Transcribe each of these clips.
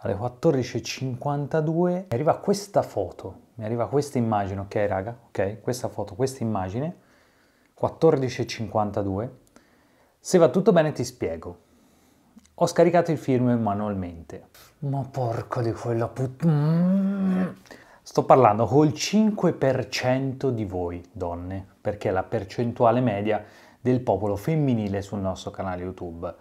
Alle 14.52 mi arriva questa foto, mi arriva questa immagine, ok raga, ok, questa foto, questa immagine, 14.52. Se va tutto bene ti spiego. Ho scaricato il film manualmente. Ma porco di quella puttana. Mm. Sto parlando col 5% di voi, donne, perché la percentuale media del popolo femminile sul nostro canale YouTube.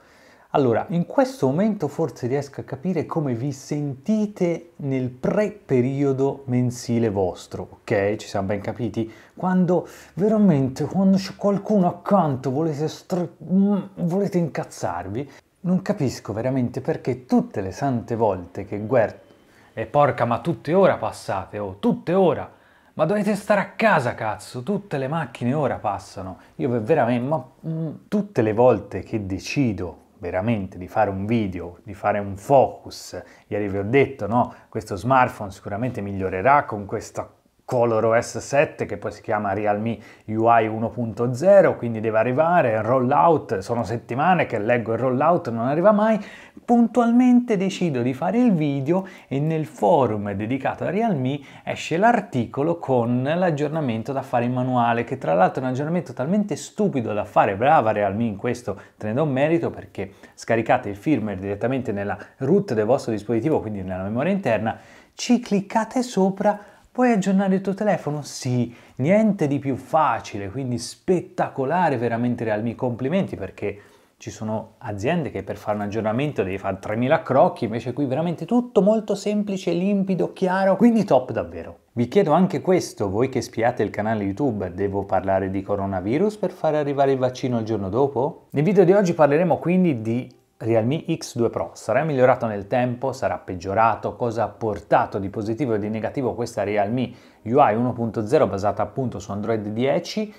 Allora, in questo momento forse riesco a capire come vi sentite nel pre-periodo mensile vostro, ok? Ci siamo ben capiti? Quando veramente, quando c'è qualcuno accanto, volete, str- mm, volete incazzarvi, non capisco veramente perché tutte le sante volte che Guert... E porca, ma tutte ora passate, oh, tutte ora! Ma dovete stare a casa, cazzo! Tutte le macchine ora passano. Io veramente, ma mm, tutte le volte che decido veramente di fare un video, di fare un focus, ieri vi ho detto, no, questo smartphone sicuramente migliorerà con questa Color OS 7 che poi si chiama Realme UI 1.0, quindi deve arrivare, rollout, sono settimane che leggo il rollout, non arriva mai, puntualmente decido di fare il video e nel forum dedicato a Realme esce l'articolo con l'aggiornamento da fare in manuale, che tra l'altro è un aggiornamento talmente stupido da fare, brava Realme in questo te ne do merito perché scaricate il firmware direttamente nella root del vostro dispositivo, quindi nella memoria interna, ci cliccate sopra Puoi aggiornare il tuo telefono? Sì, niente di più facile, quindi spettacolare veramente Realme, complimenti perché ci sono aziende che per fare un aggiornamento devi fare 3000 crocchi, invece qui veramente tutto molto semplice, limpido, chiaro, quindi top davvero. Vi chiedo anche questo, voi che spiate il canale YouTube, devo parlare di coronavirus per far arrivare il vaccino il giorno dopo? Nel video di oggi parleremo quindi di Realme X2 Pro sarà migliorato nel tempo, sarà peggiorato, cosa ha portato di positivo e di negativo questa Realme UI 1.0 basata appunto su Android 10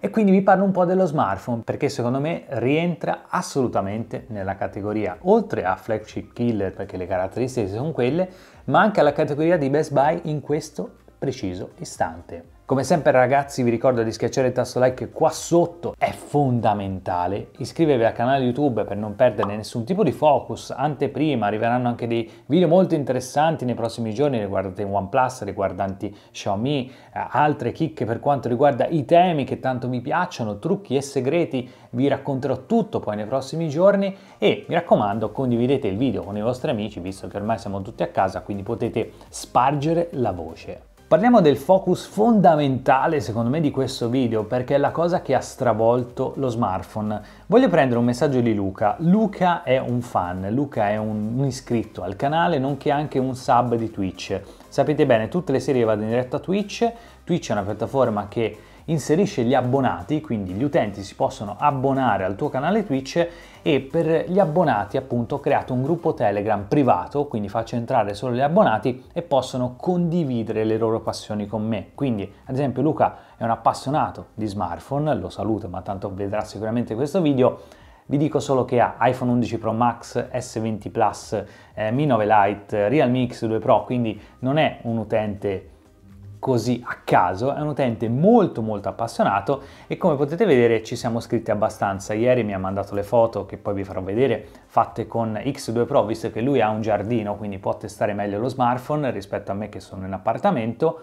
e quindi vi parlo un po' dello smartphone perché secondo me rientra assolutamente nella categoria oltre a flagship killer perché le caratteristiche sono quelle ma anche alla categoria di Best Buy in questo preciso istante. Come sempre ragazzi vi ricordo di schiacciare il tasto like qua sotto, è fondamentale. Iscrivervi al canale YouTube per non perdere nessun tipo di focus, anteprima, arriveranno anche dei video molto interessanti nei prossimi giorni riguardanti OnePlus, riguardanti Xiaomi, eh, altre chicche per quanto riguarda i temi che tanto mi piacciono, trucchi e segreti, vi racconterò tutto poi nei prossimi giorni e mi raccomando condividete il video con i vostri amici visto che ormai siamo tutti a casa quindi potete spargere la voce. Parliamo del focus fondamentale secondo me di questo video perché è la cosa che ha stravolto lo smartphone. Voglio prendere un messaggio di Luca. Luca è un fan, Luca è un, iscritto al canale nonché anche un sub di Twitch. Sapete bene, tutte le serie vado in diretta a Twitch. Twitch è una piattaforma che inserisce gli abbonati, quindi gli utenti si possono abbonare al tuo canale Twitch e per gli abbonati appunto ho creato un gruppo Telegram privato, quindi faccio entrare solo gli abbonati e possono condividere le loro passioni con me. Quindi ad esempio Luca è un appassionato di smartphone, lo saluto ma tanto vedrà sicuramente questo video, vi dico solo che ha iPhone 11 Pro Max, S20 Plus, eh, Mi 9 Lite, Realme X2 Pro, quindi non è un utente così a caso, è un utente molto molto appassionato e come potete vedere ci siamo scritti abbastanza. Ieri mi ha mandato le foto che poi vi farò vedere fatte con X2 Pro visto che lui ha un giardino quindi può testare meglio lo smartphone rispetto a me che sono in appartamento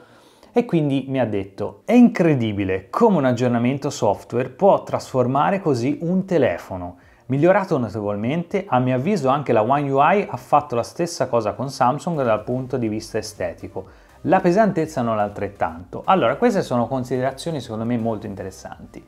e quindi mi ha detto è incredibile come un aggiornamento software può trasformare così un telefono migliorato notevolmente, a mio avviso anche la One UI ha fatto la stessa cosa con Samsung dal punto di vista estetico la pesantezza non altrettanto. Allora, queste sono considerazioni secondo me molto interessanti.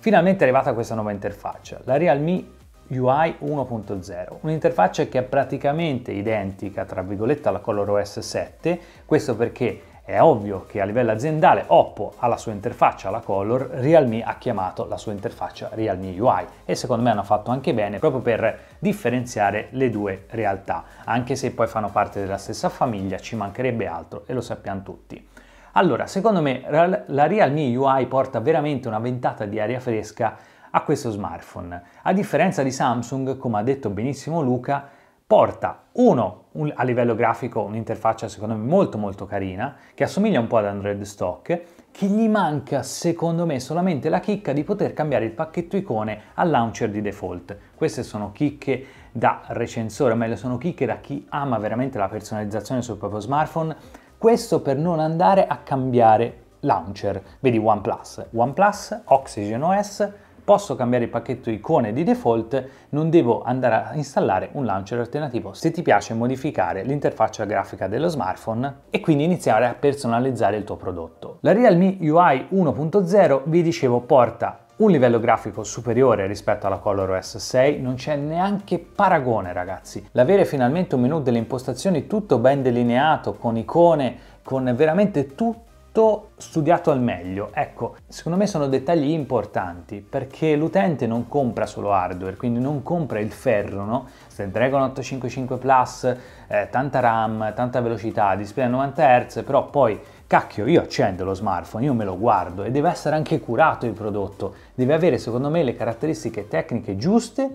Finalmente è arrivata questa nuova interfaccia, la Realme UI 1.0, un'interfaccia che è praticamente identica, tra virgolette, alla ColorOS 7, questo perché è ovvio che a livello aziendale Oppo ha la sua interfaccia, la Color, Realme ha chiamato la sua interfaccia Realme UI e secondo me hanno fatto anche bene proprio per differenziare le due realtà, anche se poi fanno parte della stessa famiglia, ci mancherebbe altro e lo sappiamo tutti. Allora, secondo me la Realme UI porta veramente una ventata di aria fresca a questo smartphone. A differenza di Samsung, come ha detto benissimo Luca, porta uno un, a livello grafico un'interfaccia secondo me molto molto carina che assomiglia un po' ad Android Stock che gli manca secondo me solamente la chicca di poter cambiare il pacchetto icone al launcher di default queste sono chicche da recensore o meglio sono chicche da chi ama veramente la personalizzazione sul proprio smartphone questo per non andare a cambiare launcher vedi OnePlus OnePlus Oxygen OS posso cambiare il pacchetto icone di default, non devo andare a installare un launcher alternativo. Se ti piace modificare l'interfaccia grafica dello smartphone e quindi iniziare a personalizzare il tuo prodotto. La Realme UI 1.0, vi dicevo, porta un livello grafico superiore rispetto alla Color OS 6, non c'è neanche paragone ragazzi. L'avere finalmente un menu delle impostazioni tutto ben delineato, con icone, con veramente tutto tutto studiato al meglio. Ecco, secondo me sono dettagli importanti perché l'utente non compra solo hardware, quindi non compra il ferro, no? Se Dragon 855 Plus, eh, tanta RAM, tanta velocità, display a 90 Hz, però poi cacchio, io accendo lo smartphone, io me lo guardo e deve essere anche curato il prodotto, deve avere secondo me le caratteristiche tecniche giuste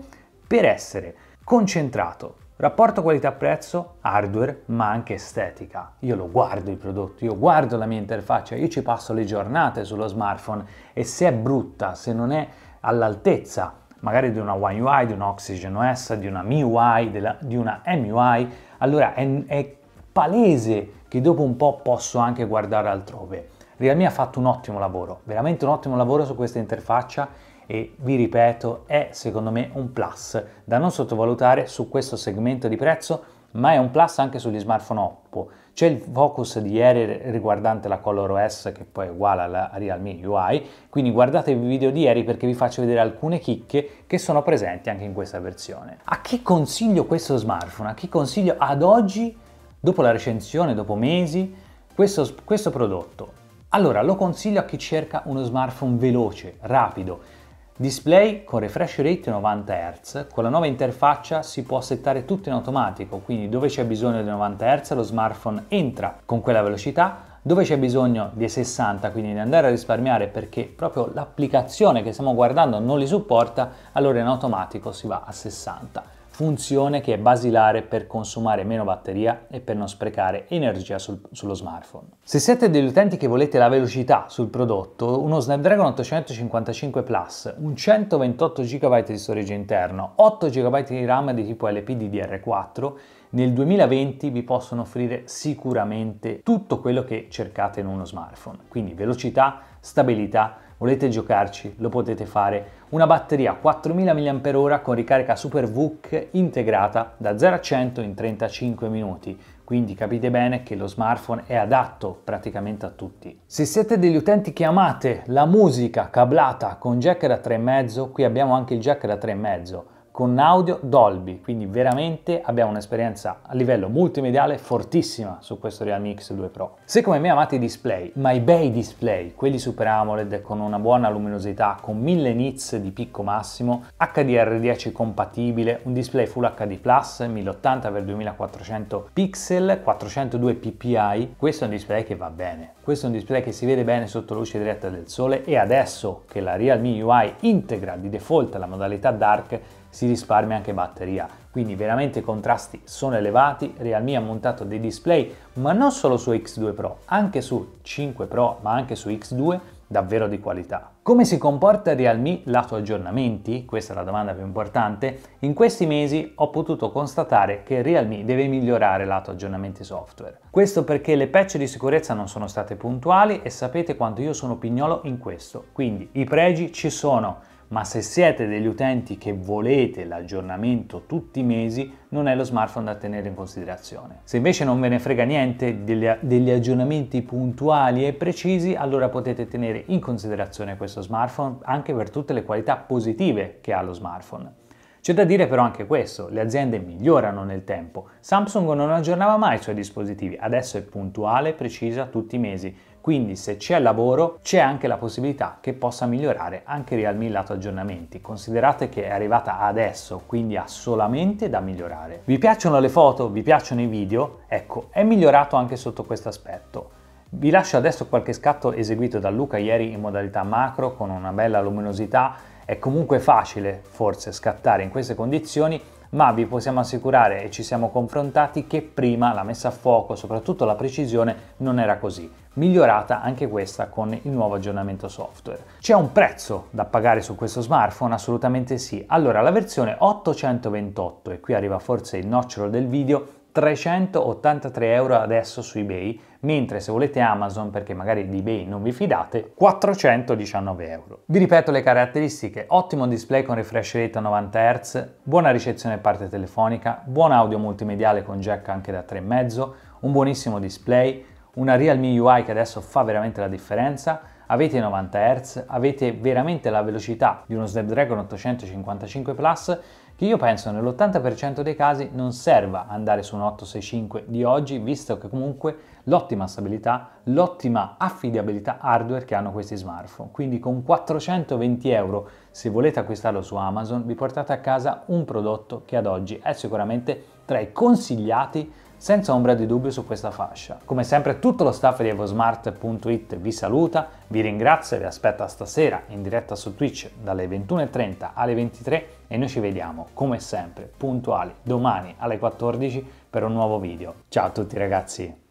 per essere concentrato, Rapporto qualità-prezzo, hardware, ma anche estetica. Io lo guardo i prodotti, io guardo la mia interfaccia, io ci passo le giornate sullo smartphone e se è brutta, se non è all'altezza magari di una One UI, di un Oxygen OS, di una MIUI, della, di una MUI, allora è, è palese che dopo un po' posso anche guardare altrove. Realme ha fatto un ottimo lavoro, veramente un ottimo lavoro su questa interfaccia e vi ripeto è secondo me un plus da non sottovalutare su questo segmento di prezzo ma è un plus anche sugli smartphone Oppo. C'è il focus di ieri riguardante la Color OS che poi è uguale alla Realme UI, quindi guardate il video di ieri perché vi faccio vedere alcune chicche che sono presenti anche in questa versione. A chi consiglio questo smartphone? A chi consiglio ad oggi, dopo la recensione, dopo mesi, questo, questo prodotto? Allora, lo consiglio a chi cerca uno smartphone veloce, rapido, Display con refresh rate 90 Hz, con la nuova interfaccia si può settare tutto in automatico, quindi dove c'è bisogno di 90 Hz lo smartphone entra con quella velocità, dove c'è bisogno di 60, quindi di andare a risparmiare perché proprio l'applicazione che stiamo guardando non li supporta, allora in automatico si va a 60 funzione che è basilare per consumare meno batteria e per non sprecare energia sul, sullo smartphone. Se siete degli utenti che volete la velocità sul prodotto, uno Snapdragon 855 Plus, un 128 GB di storage interno, 8 GB di RAM di tipo LPDDR4, nel 2020 vi possono offrire sicuramente tutto quello che cercate in uno smartphone, quindi velocità, stabilità, volete giocarci, lo potete fare. Una batteria 4000 mAh con ricarica Super VOOC integrata da 0 a 100 in 35 minuti, quindi capite bene che lo smartphone è adatto praticamente a tutti. Se siete degli utenti che amate la musica cablata con jack da 3,5, qui abbiamo anche il jack da 3,5 con audio Dolby, quindi veramente abbiamo un'esperienza a livello multimediale fortissima su questo Realme X2 Pro. Se come me amate i display, ma i bei display, quelli Super AMOLED con una buona luminosità, con 1000 nits di picco massimo, HDR10 compatibile, un display Full HD+, Plus 1080x2400 pixel, 402 ppi, questo è un display che va bene. Questo è un display che si vede bene sotto luce diretta del sole e adesso che la Realme UI integra di default la modalità dark si risparmia anche batteria. Quindi veramente i contrasti sono elevati, Realme ha montato dei display, ma non solo su X2 Pro, anche su 5 Pro, ma anche su X2 davvero di qualità. Come si comporta Realme lato aggiornamenti? Questa è la domanda più importante. In questi mesi ho potuto constatare che Realme deve migliorare lato aggiornamenti software. Questo perché le patch di sicurezza non sono state puntuali e sapete quanto io sono pignolo in questo. Quindi i pregi ci sono, ma se siete degli utenti che volete l'aggiornamento tutti i mesi, non è lo smartphone da tenere in considerazione. Se invece non ve ne frega niente degli, degli aggiornamenti puntuali e precisi, allora potete tenere in considerazione questo smartphone anche per tutte le qualità positive che ha lo smartphone. C'è da dire però anche questo, le aziende migliorano nel tempo. Samsung non aggiornava mai i suoi dispositivi, adesso è puntuale e precisa tutti i mesi, quindi se c'è lavoro c'è anche la possibilità che possa migliorare anche Real Me lato aggiornamenti. Considerate che è arrivata adesso, quindi ha solamente da migliorare. Vi piacciono le foto? Vi piacciono i video? Ecco, è migliorato anche sotto questo aspetto. Vi lascio adesso qualche scatto eseguito da Luca ieri in modalità macro con una bella luminosità. È comunque facile forse scattare in queste condizioni ma vi possiamo assicurare e ci siamo confrontati che prima la messa a fuoco, soprattutto la precisione, non era così migliorata anche questa con il nuovo aggiornamento software. C'è un prezzo da pagare su questo smartphone? Assolutamente sì. Allora, la versione 828, e qui arriva forse il nocciolo del video, 383 euro adesso su eBay, mentre se volete Amazon, perché magari di eBay non vi fidate, 419 euro. Vi ripeto le caratteristiche, ottimo display con refresh rate a 90 Hz, buona ricezione parte telefonica, buon audio multimediale con jack anche da 3,5, un buonissimo display, una Realme UI che adesso fa veramente la differenza, avete 90 Hz, avete veramente la velocità di uno Snapdragon 855 Plus che io penso nell'80% dei casi non serva andare su un 865 di oggi, visto che comunque l'ottima stabilità, l'ottima affidabilità hardware che hanno questi smartphone. Quindi con 420 euro, se volete acquistarlo su Amazon, vi portate a casa un prodotto che ad oggi è sicuramente tra i consigliati senza ombra di dubbio su questa fascia. Come sempre tutto lo staff di evosmart.it vi saluta, vi ringrazia e vi aspetta stasera in diretta su Twitch dalle 21.30 alle 23 e noi ci vediamo come sempre puntuali domani alle 14 per un nuovo video. Ciao a tutti ragazzi!